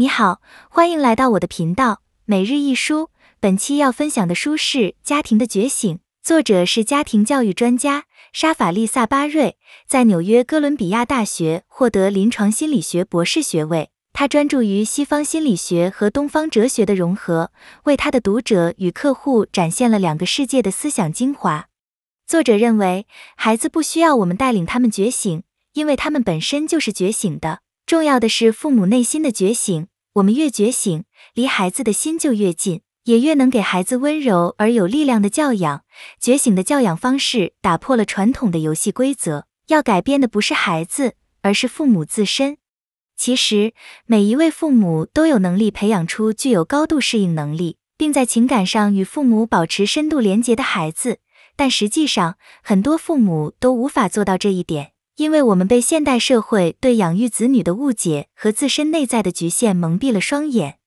你好，欢迎来到我的频道每日一书。本期要分享的书是《家庭的觉醒》，作者是家庭教育专家沙法利萨巴瑞，在纽约哥伦比亚大学获得临床心理学博士学位。他专注于西方心理学和东方哲学的融合，为他的读者与客户展现了两个世界的思想精华。作者认为，孩子不需要我们带领他们觉醒，因为他们本身就是觉醒的。重要的是父母内心的觉醒。我们越觉醒，离孩子的心就越近，也越能给孩子温柔而有力量的教养。觉醒的教养方式打破了传统的游戏规则。要改变的不是孩子，而是父母自身。其实，每一位父母都有能力培养出具有高度适应能力，并在情感上与父母保持深度连结的孩子，但实际上，很多父母都无法做到这一点。因为我们被现代社会对养育子女的误解和自身内在的局限蒙蔽了双眼。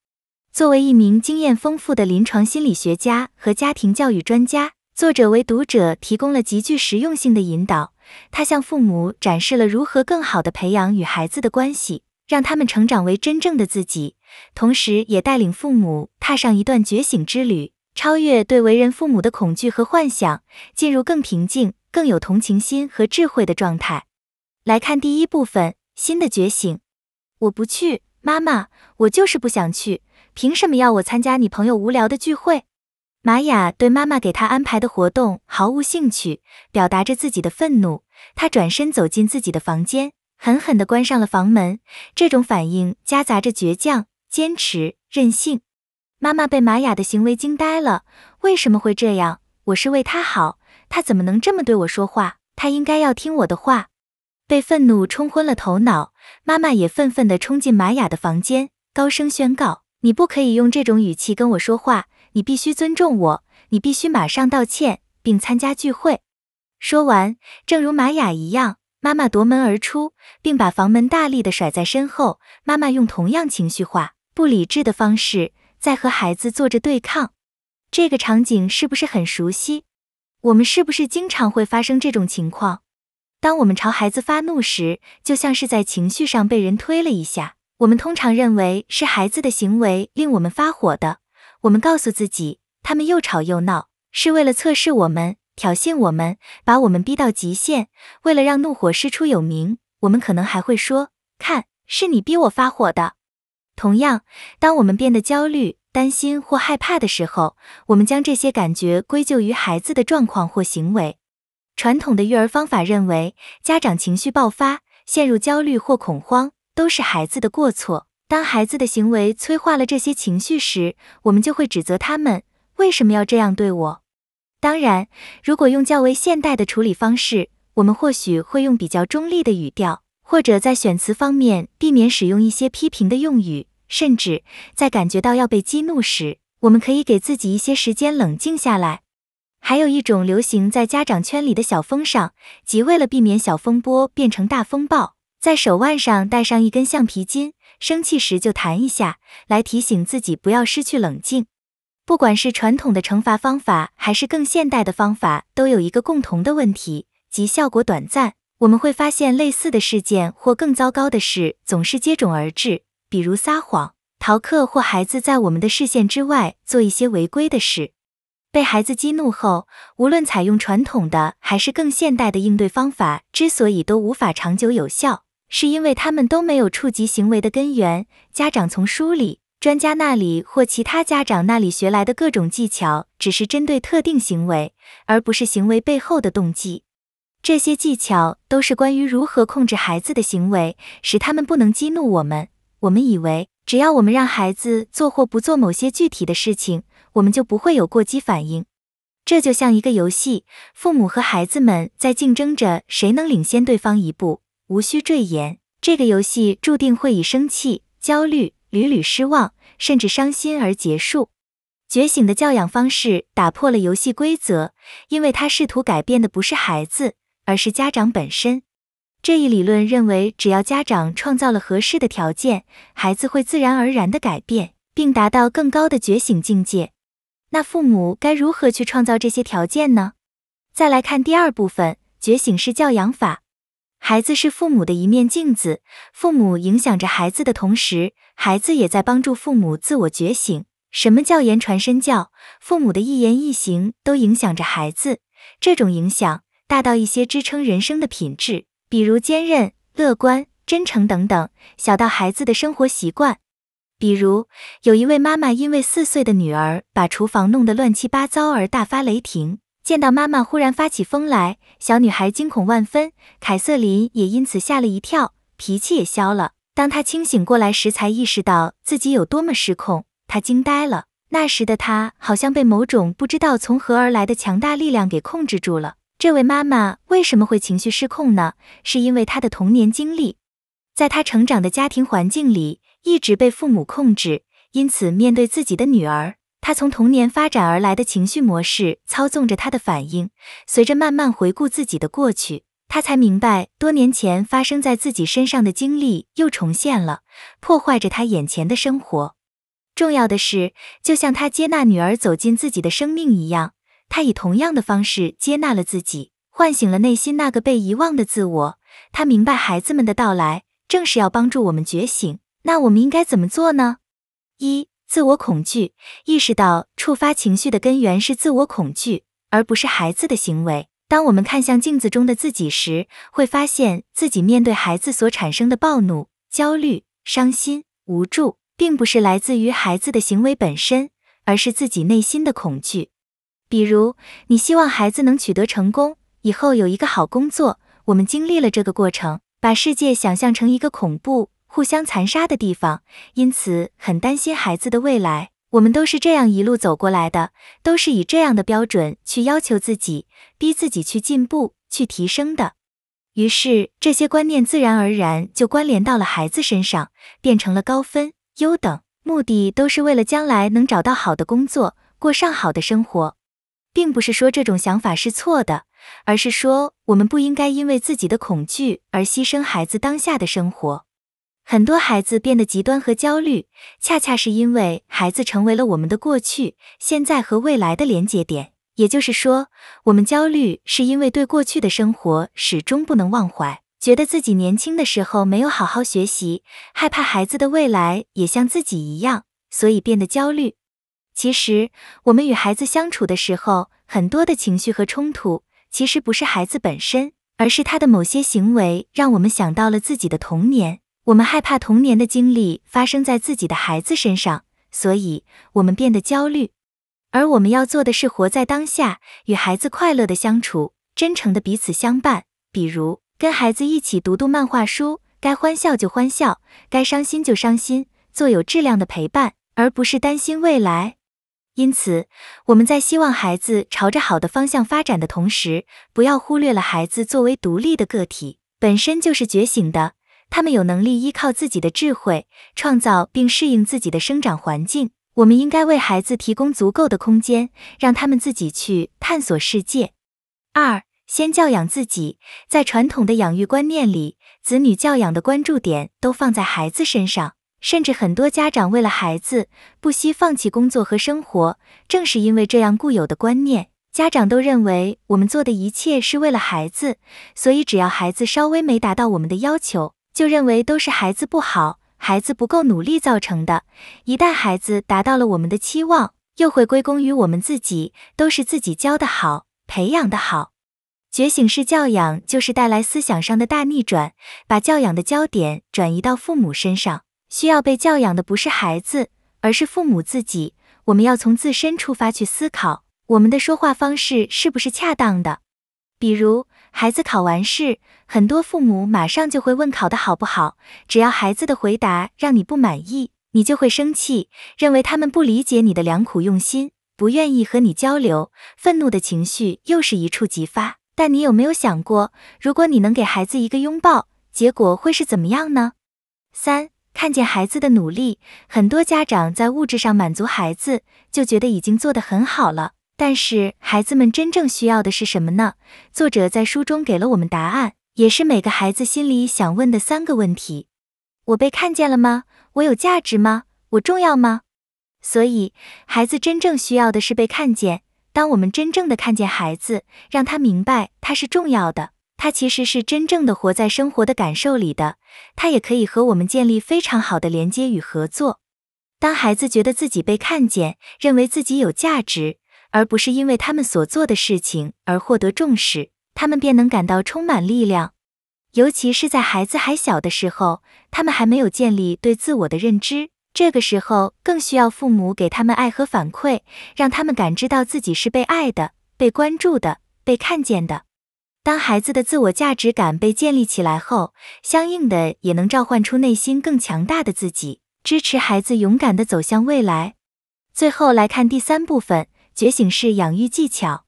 作为一名经验丰富的临床心理学家和家庭教育专家，作者为读者提供了极具实用性的引导。他向父母展示了如何更好地培养与孩子的关系，让他们成长为真正的自己，同时也带领父母踏上一段觉醒之旅，超越对为人父母的恐惧和幻想，进入更平静、更有同情心和智慧的状态。来看第一部分，新的觉醒。我不去，妈妈，我就是不想去。凭什么要我参加你朋友无聊的聚会？玛雅对妈妈给她安排的活动毫无兴趣，表达着自己的愤怒。她转身走进自己的房间，狠狠地关上了房门。这种反应夹杂着倔强、坚持、任性。妈妈被玛雅的行为惊呆了。为什么会这样？我是为她好，她怎么能这么对我说话？她应该要听我的话。被愤怒冲昏了头脑，妈妈也愤愤地冲进玛雅的房间，高声宣告：“你不可以用这种语气跟我说话，你必须尊重我，你必须马上道歉，并参加聚会。”说完，正如玛雅一样，妈妈夺门而出，并把房门大力地甩在身后。妈妈用同样情绪化、不理智的方式在和孩子做着对抗。这个场景是不是很熟悉？我们是不是经常会发生这种情况？当我们朝孩子发怒时，就像是在情绪上被人推了一下。我们通常认为是孩子的行为令我们发火的。我们告诉自己，他们又吵又闹，是为了测试我们、挑衅我们，把我们逼到极限。为了让怒火师出有名，我们可能还会说：“看，是你逼我发火的。”同样，当我们变得焦虑、担心或害怕的时候，我们将这些感觉归咎于孩子的状况或行为。传统的育儿方法认为，家长情绪爆发、陷入焦虑或恐慌都是孩子的过错。当孩子的行为催化了这些情绪时，我们就会指责他们为什么要这样对我。当然，如果用较为现代的处理方式，我们或许会用比较中立的语调，或者在选词方面避免使用一些批评的用语，甚至在感觉到要被激怒时，我们可以给自己一些时间冷静下来。还有一种流行在家长圈里的小风尚，即为了避免小风波变成大风暴，在手腕上戴上一根橡皮筋，生气时就弹一下，来提醒自己不要失去冷静。不管是传统的惩罚方法，还是更现代的方法，都有一个共同的问题，即效果短暂。我们会发现，类似的事件或更糟糕的事总是接踵而至，比如撒谎、逃课，或孩子在我们的视线之外做一些违规的事。被孩子激怒后，无论采用传统的还是更现代的应对方法，之所以都无法长久有效，是因为他们都没有触及行为的根源。家长从书里、专家那里或其他家长那里学来的各种技巧，只是针对特定行为，而不是行为背后的动机。这些技巧都是关于如何控制孩子的行为，使他们不能激怒我们。我们以为，只要我们让孩子做或不做某些具体的事情。我们就不会有过激反应。这就像一个游戏，父母和孩子们在竞争着谁能领先对方一步。无需赘言，这个游戏注定会以生气、焦虑、屡屡失望，甚至伤心而结束。觉醒的教养方式打破了游戏规则，因为他试图改变的不是孩子，而是家长本身。这一理论认为，只要家长创造了合适的条件，孩子会自然而然地改变，并达到更高的觉醒境界。那父母该如何去创造这些条件呢？再来看第二部分，觉醒式教养法。孩子是父母的一面镜子，父母影响着孩子的同时，孩子也在帮助父母自我觉醒。什么叫言传身教？父母的一言一行都影响着孩子，这种影响大到一些支撑人生的品质，比如坚韧、乐观、真诚等等；小到孩子的生活习惯。比如，有一位妈妈因为四岁的女儿把厨房弄得乱七八糟而大发雷霆。见到妈妈忽然发起疯来，小女孩惊恐万分，凯瑟琳也因此吓了一跳，脾气也消了。当她清醒过来时，才意识到自己有多么失控。她惊呆了，那时的她好像被某种不知道从何而来的强大力量给控制住了。这位妈妈为什么会情绪失控呢？是因为她的童年经历，在她成长的家庭环境里。一直被父母控制，因此面对自己的女儿，他从童年发展而来的情绪模式操纵着他的反应。随着慢慢回顾自己的过去，他才明白多年前发生在自己身上的经历又重现了，破坏着他眼前的生活。重要的是，就像他接纳女儿走进自己的生命一样，他以同样的方式接纳了自己，唤醒了内心那个被遗忘的自我。他明白，孩子们的到来正是要帮助我们觉醒。那我们应该怎么做呢？一、自我恐惧，意识到触发情绪的根源是自我恐惧，而不是孩子的行为。当我们看向镜子中的自己时，会发现自己面对孩子所产生的暴怒、焦虑、伤心、无助，并不是来自于孩子的行为本身，而是自己内心的恐惧。比如，你希望孩子能取得成功，以后有一个好工作。我们经历了这个过程，把世界想象成一个恐怖。互相残杀的地方，因此很担心孩子的未来。我们都是这样一路走过来的，都是以这样的标准去要求自己，逼自己去进步、去提升的。于是，这些观念自然而然就关联到了孩子身上，变成了高分、优等，目的都是为了将来能找到好的工作，过上好的生活。并不是说这种想法是错的，而是说我们不应该因为自己的恐惧而牺牲孩子当下的生活。很多孩子变得极端和焦虑，恰恰是因为孩子成为了我们的过去、现在和未来的连接点。也就是说，我们焦虑是因为对过去的生活始终不能忘怀，觉得自己年轻的时候没有好好学习，害怕孩子的未来也像自己一样，所以变得焦虑。其实，我们与孩子相处的时候，很多的情绪和冲突，其实不是孩子本身，而是他的某些行为让我们想到了自己的童年。我们害怕童年的经历发生在自己的孩子身上，所以我们变得焦虑。而我们要做的是活在当下，与孩子快乐的相处，真诚的彼此相伴。比如跟孩子一起读读漫画书，该欢笑就欢笑，该伤心就伤心，做有质量的陪伴，而不是担心未来。因此，我们在希望孩子朝着好的方向发展的同时，不要忽略了孩子作为独立的个体本身就是觉醒的。他们有能力依靠自己的智慧创造并适应自己的生长环境。我们应该为孩子提供足够的空间，让他们自己去探索世界。二，先教养自己。在传统的养育观念里，子女教养的关注点都放在孩子身上，甚至很多家长为了孩子不惜放弃工作和生活。正是因为这样固有的观念，家长都认为我们做的一切是为了孩子，所以只要孩子稍微没达到我们的要求。就认为都是孩子不好，孩子不够努力造成的。一旦孩子达到了我们的期望，又会归功于我们自己，都是自己教的好，培养的好。觉醒式教养就是带来思想上的大逆转，把教养的焦点转移到父母身上。需要被教养的不是孩子，而是父母自己。我们要从自身出发去思考，我们的说话方式是不是恰当的，比如。孩子考完试，很多父母马上就会问考得好不好。只要孩子的回答让你不满意，你就会生气，认为他们不理解你的良苦用心，不愿意和你交流，愤怒的情绪又是一触即发。但你有没有想过，如果你能给孩子一个拥抱，结果会是怎么样呢？三，看见孩子的努力，很多家长在物质上满足孩子，就觉得已经做得很好了。但是孩子们真正需要的是什么呢？作者在书中给了我们答案，也是每个孩子心里想问的三个问题：我被看见了吗？我有价值吗？我重要吗？所以，孩子真正需要的是被看见。当我们真正的看见孩子，让他明白他是重要的，他其实是真正的活在生活的感受里的，他也可以和我们建立非常好的连接与合作。当孩子觉得自己被看见，认为自己有价值。而不是因为他们所做的事情而获得重视，他们便能感到充满力量。尤其是在孩子还小的时候，他们还没有建立对自我的认知，这个时候更需要父母给他们爱和反馈，让他们感知到自己是被爱的、被关注的、被看见的。当孩子的自我价值感被建立起来后，相应的也能召唤出内心更强大的自己，支持孩子勇敢地走向未来。最后来看第三部分。觉醒式养育技巧，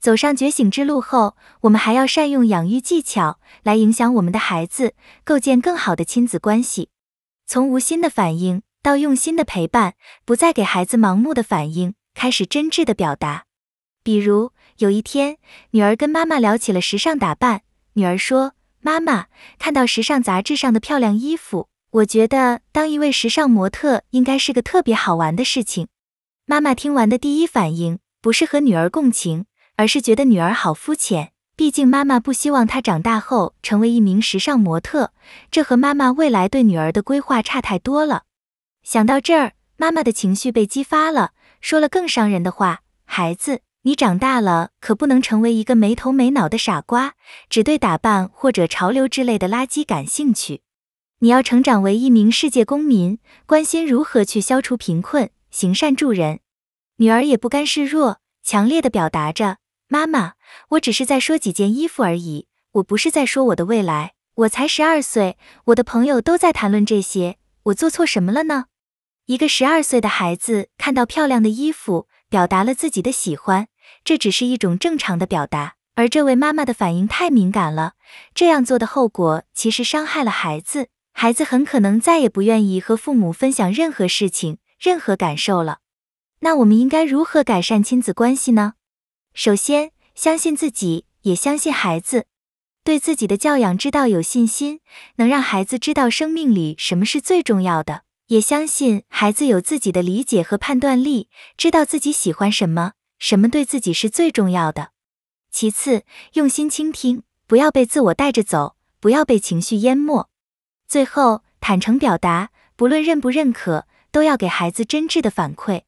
走上觉醒之路后，我们还要善用养育技巧来影响我们的孩子，构建更好的亲子关系。从无心的反应到用心的陪伴，不再给孩子盲目的反应，开始真挚的表达。比如有一天，女儿跟妈妈聊起了时尚打扮。女儿说：“妈妈，看到时尚杂志上的漂亮衣服，我觉得当一位时尚模特应该是个特别好玩的事情。”妈妈听完的第一反应不是和女儿共情，而是觉得女儿好肤浅。毕竟妈妈不希望她长大后成为一名时尚模特，这和妈妈未来对女儿的规划差太多了。想到这儿，妈妈的情绪被激发了，说了更伤人的话：“孩子，你长大了可不能成为一个没头没脑的傻瓜，只对打扮或者潮流之类的垃圾感兴趣。你要成长为一名世界公民，关心如何去消除贫困。”行善助人，女儿也不甘示弱，强烈的表达着：“妈妈，我只是在说几件衣服而已，我不是在说我的未来。我才十二岁，我的朋友都在谈论这些，我做错什么了呢？”一个十二岁的孩子看到漂亮的衣服，表达了自己的喜欢，这只是一种正常的表达。而这位妈妈的反应太敏感了，这样做的后果其实伤害了孩子，孩子很可能再也不愿意和父母分享任何事情。任何感受了，那我们应该如何改善亲子关系呢？首先，相信自己，也相信孩子，对自己的教养知道有信心，能让孩子知道生命里什么是最重要的。也相信孩子有自己的理解和判断力，知道自己喜欢什么，什么对自己是最重要的。其次，用心倾听，不要被自我带着走，不要被情绪淹没。最后，坦诚表达，不论认不认可。都要给孩子真挚的反馈，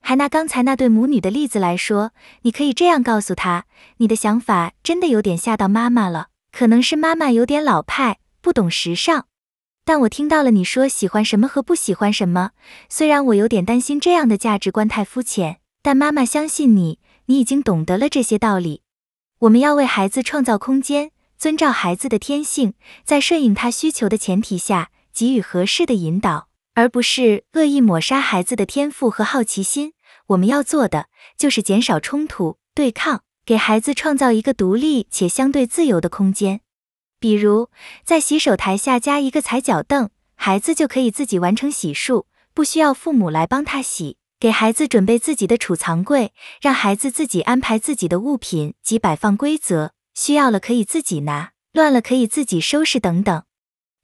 还拿刚才那对母女的例子来说，你可以这样告诉她：“你的想法真的有点吓到妈妈了，可能是妈妈有点老派，不懂时尚。但我听到了你说喜欢什么和不喜欢什么，虽然我有点担心这样的价值观太肤浅，但妈妈相信你，你已经懂得了这些道理。我们要为孩子创造空间，遵照孩子的天性，在顺应他需求的前提下，给予合适的引导。”而不是恶意抹杀孩子的天赋和好奇心，我们要做的就是减少冲突对抗，给孩子创造一个独立且相对自由的空间。比如，在洗手台下加一个踩脚凳，孩子就可以自己完成洗漱，不需要父母来帮他洗。给孩子准备自己的储藏柜，让孩子自己安排自己的物品及摆放规则，需要了可以自己拿，乱了可以自己收拾等等。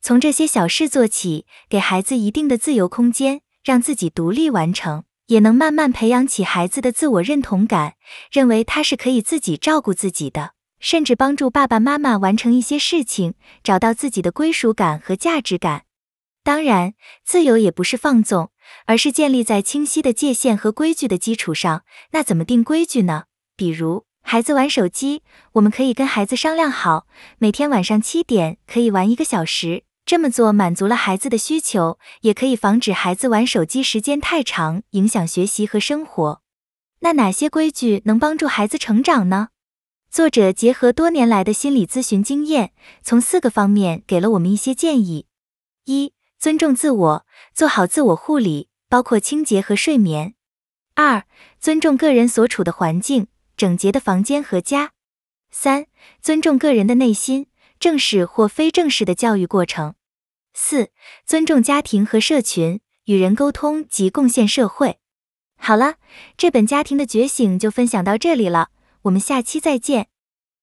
从这些小事做起，给孩子一定的自由空间，让自己独立完成，也能慢慢培养起孩子的自我认同感，认为他是可以自己照顾自己的，甚至帮助爸爸妈妈完成一些事情，找到自己的归属感和价值感。当然，自由也不是放纵，而是建立在清晰的界限和规矩的基础上。那怎么定规矩呢？比如孩子玩手机，我们可以跟孩子商量好，每天晚上七点可以玩一个小时。这么做满足了孩子的需求，也可以防止孩子玩手机时间太长，影响学习和生活。那哪些规矩能帮助孩子成长呢？作者结合多年来的心理咨询经验，从四个方面给了我们一些建议：一、尊重自我，做好自我护理，包括清洁和睡眠；二、尊重个人所处的环境，整洁的房间和家；三、尊重个人的内心。正式或非正式的教育过程。四、尊重家庭和社群，与人沟通及贡献社会。好了，这本《家庭的觉醒》就分享到这里了，我们下期再见。